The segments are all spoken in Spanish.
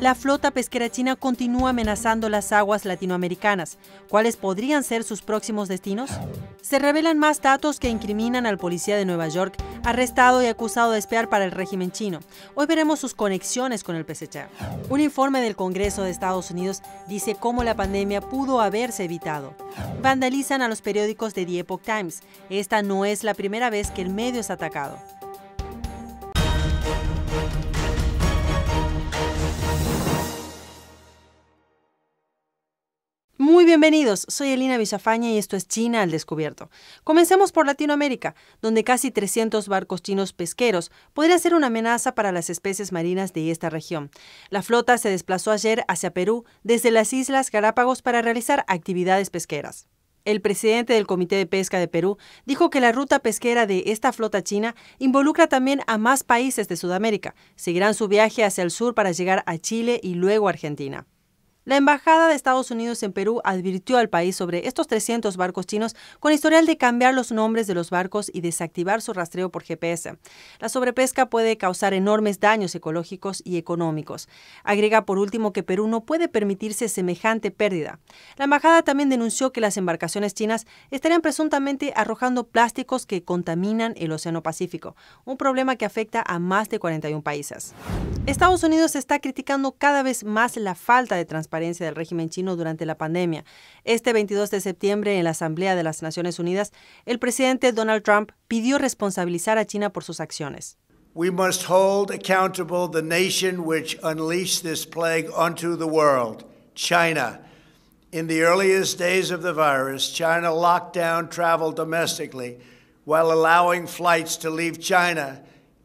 la flota pesquera china continúa amenazando las aguas latinoamericanas. ¿Cuáles podrían ser sus próximos destinos? Se revelan más datos que incriminan al policía de Nueva York, arrestado y acusado de espiar para el régimen chino. Hoy veremos sus conexiones con el PSC. Un informe del Congreso de Estados Unidos dice cómo la pandemia pudo haberse evitado. Vandalizan a los periódicos de The Epoch Times. Esta no es la primera vez que el medio es atacado. Bienvenidos, soy Elina Villafaña y esto es China al Descubierto. Comencemos por Latinoamérica, donde casi 300 barcos chinos pesqueros podrían ser una amenaza para las especies marinas de esta región. La flota se desplazó ayer hacia Perú desde las Islas Galápagos para realizar actividades pesqueras. El presidente del Comité de Pesca de Perú dijo que la ruta pesquera de esta flota china involucra también a más países de Sudamérica. Seguirán su viaje hacia el sur para llegar a Chile y luego a Argentina. La Embajada de Estados Unidos en Perú advirtió al país sobre estos 300 barcos chinos con historial de cambiar los nombres de los barcos y desactivar su rastreo por GPS. La sobrepesca puede causar enormes daños ecológicos y económicos. Agrega por último que Perú no puede permitirse semejante pérdida. La Embajada también denunció que las embarcaciones chinas estarían presuntamente arrojando plásticos que contaminan el Océano Pacífico, un problema que afecta a más de 41 países. Estados Unidos está criticando cada vez más la falta de transparencia del régimen chino durante la pandemia. Este 22 de septiembre, en la Asamblea de las Naciones Unidas, el presidente Donald Trump pidió responsabilizar a China por sus acciones. We must hold accountable the nation which unleashed this plague onto the world, China. In the earliest days of the virus, China locked down travel domestically while allowing flights to leave China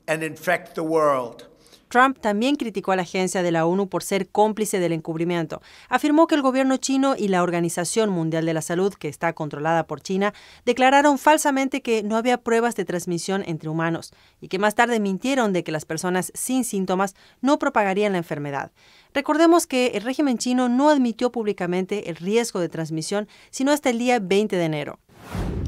and infect the world. Trump también criticó a la agencia de la ONU por ser cómplice del encubrimiento. Afirmó que el gobierno chino y la Organización Mundial de la Salud, que está controlada por China, declararon falsamente que no había pruebas de transmisión entre humanos y que más tarde mintieron de que las personas sin síntomas no propagarían la enfermedad. Recordemos que el régimen chino no admitió públicamente el riesgo de transmisión sino hasta el día 20 de enero.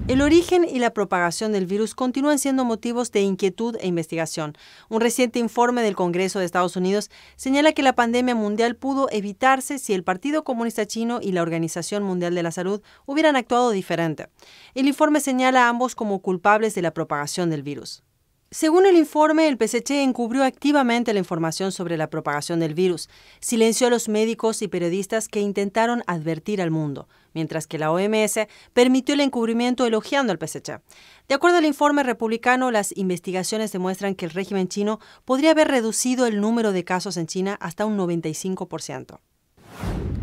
El origen y la propagación del virus continúan siendo motivos de inquietud e investigación. Un reciente informe del Congreso de Estados Unidos señala que la pandemia mundial pudo evitarse si el Partido Comunista Chino y la Organización Mundial de la Salud hubieran actuado diferente. El informe señala a ambos como culpables de la propagación del virus. Según el informe, el PSC encubrió activamente la información sobre la propagación del virus, silenció a los médicos y periodistas que intentaron advertir al mundo mientras que la OMS permitió el encubrimiento elogiando al PSC. De acuerdo al informe republicano, las investigaciones demuestran que el régimen chino podría haber reducido el número de casos en China hasta un 95%.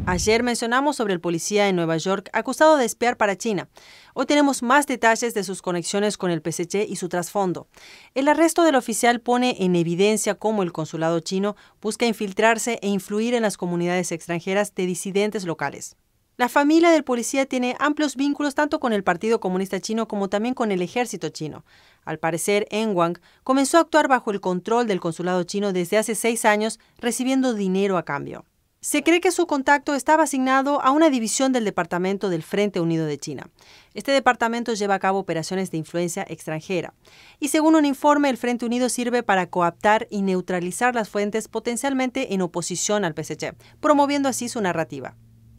Ayer mencionamos sobre el policía en Nueva York acusado de espiar para China. Hoy tenemos más detalles de sus conexiones con el PSC y su trasfondo. El arresto del oficial pone en evidencia cómo el consulado chino busca infiltrarse e influir en las comunidades extranjeras de disidentes locales. La familia del policía tiene amplios vínculos tanto con el Partido Comunista Chino como también con el ejército chino. Al parecer, Wang comenzó a actuar bajo el control del consulado chino desde hace seis años, recibiendo dinero a cambio. Se cree que su contacto estaba asignado a una división del Departamento del Frente Unido de China. Este departamento lleva a cabo operaciones de influencia extranjera. Y según un informe, el Frente Unido sirve para coaptar y neutralizar las fuentes potencialmente en oposición al PSC, promoviendo así su narrativa.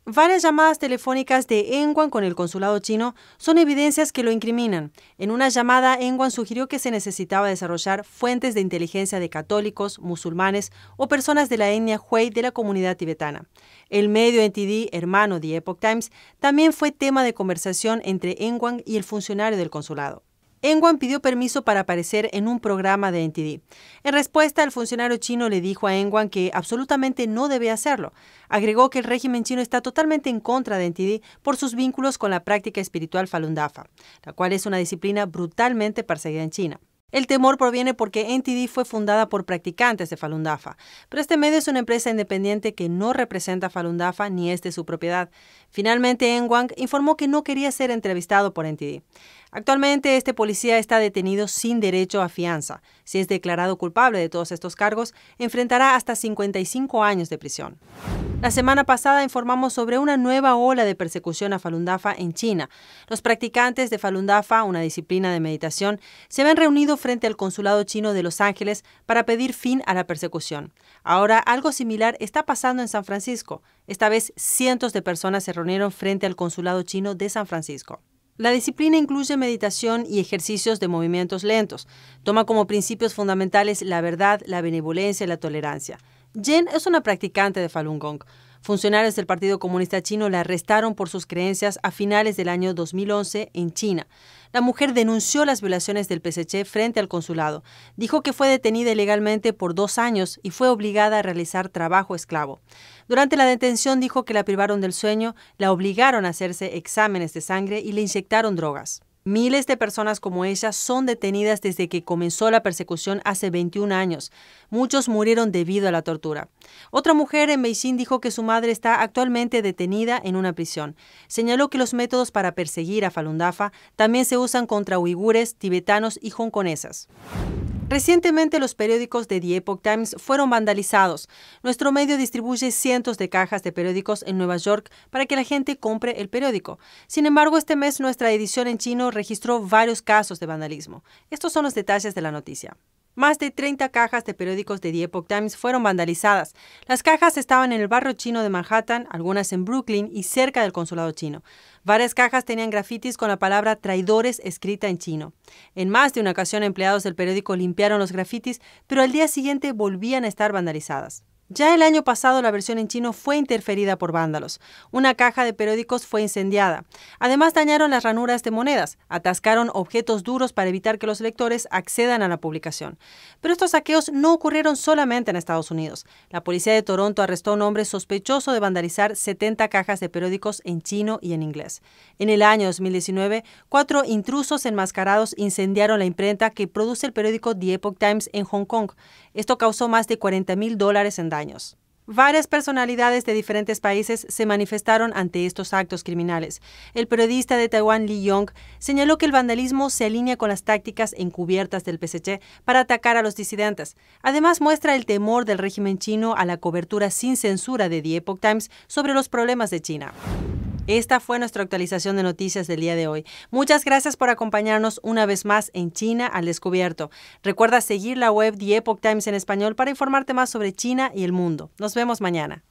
Varias llamadas telefónicas de Enguan con el consulado chino son evidencias que lo incriminan. En una llamada, Enguan sugirió que se necesitaba desarrollar fuentes de inteligencia de católicos, musulmanes o personas de la etnia Hui de la comunidad tibetana. El medio NTD, hermano de Epoch Times, también fue tema de conversación entre Enguan y el funcionario del consulado. Enguan pidió permiso para aparecer en un programa de NTD. En respuesta, el funcionario chino le dijo a Enguan que absolutamente no debe hacerlo. Agregó que el régimen chino está totalmente en contra de NTD por sus vínculos con la práctica espiritual Falun Dafa, la cual es una disciplina brutalmente perseguida en China. El temor proviene porque NTD fue fundada por practicantes de Falun Dafa, pero este medio es una empresa independiente que no representa Falun Dafa ni es de su propiedad. Finalmente, Enguang informó que no quería ser entrevistado por NTD. Actualmente este policía está detenido sin derecho a fianza. Si es declarado culpable de todos estos cargos, enfrentará hasta 55 años de prisión. La semana pasada informamos sobre una nueva ola de persecución a Falun Dafa en China. Los practicantes de Falun Dafa, una disciplina de meditación, se habían reunido frente al consulado chino de Los Ángeles para pedir fin a la persecución. Ahora algo similar está pasando en San Francisco. Esta vez cientos de personas se reunieron frente al consulado chino de San Francisco. La disciplina incluye meditación y ejercicios de movimientos lentos. Toma como principios fundamentales la verdad, la benevolencia y la tolerancia. Jen es una practicante de Falun Gong. Funcionarios del Partido Comunista Chino la arrestaron por sus creencias a finales del año 2011 en China. La mujer denunció las violaciones del PSC frente al consulado. Dijo que fue detenida ilegalmente por dos años y fue obligada a realizar trabajo esclavo. Durante la detención dijo que la privaron del sueño, la obligaron a hacerse exámenes de sangre y le inyectaron drogas. Miles de personas como ella son detenidas desde que comenzó la persecución hace 21 años. Muchos murieron debido a la tortura. Otra mujer en Beijing dijo que su madre está actualmente detenida en una prisión. Señaló que los métodos para perseguir a Falun Dafa también se usan contra uigures, tibetanos y hongkonesas. Recientemente los periódicos de The Epoch Times fueron vandalizados. Nuestro medio distribuye cientos de cajas de periódicos en Nueva York para que la gente compre el periódico. Sin embargo, este mes nuestra edición en chino registró varios casos de vandalismo. Estos son los detalles de la noticia. Más de 30 cajas de periódicos de The Epoch Times fueron vandalizadas. Las cajas estaban en el barrio chino de Manhattan, algunas en Brooklyn y cerca del consulado chino. Varias cajas tenían grafitis con la palabra traidores escrita en chino. En más de una ocasión empleados del periódico limpiaron los grafitis, pero al día siguiente volvían a estar vandalizadas. Ya el año pasado la versión en chino fue interferida por vándalos. Una caja de periódicos fue incendiada. Además dañaron las ranuras de monedas, atascaron objetos duros para evitar que los lectores accedan a la publicación. Pero estos saqueos no ocurrieron solamente en Estados Unidos. La policía de Toronto arrestó a un hombre sospechoso de vandalizar 70 cajas de periódicos en chino y en inglés. En el año 2019, cuatro intrusos enmascarados incendiaron la imprenta que produce el periódico The Epoch Times en Hong Kong. Esto causó más de 40 mil dólares en daño. Varias personalidades de diferentes países se manifestaron ante estos actos criminales. El periodista de Taiwán Li Yong señaló que el vandalismo se alinea con las tácticas encubiertas del PSC para atacar a los disidentes. Además, muestra el temor del régimen chino a la cobertura sin censura de The Epoch Times sobre los problemas de China. Esta fue nuestra actualización de noticias del día de hoy. Muchas gracias por acompañarnos una vez más en China al descubierto. Recuerda seguir la web The Epoch Times en español para informarte más sobre China y el mundo. Nos vemos mañana.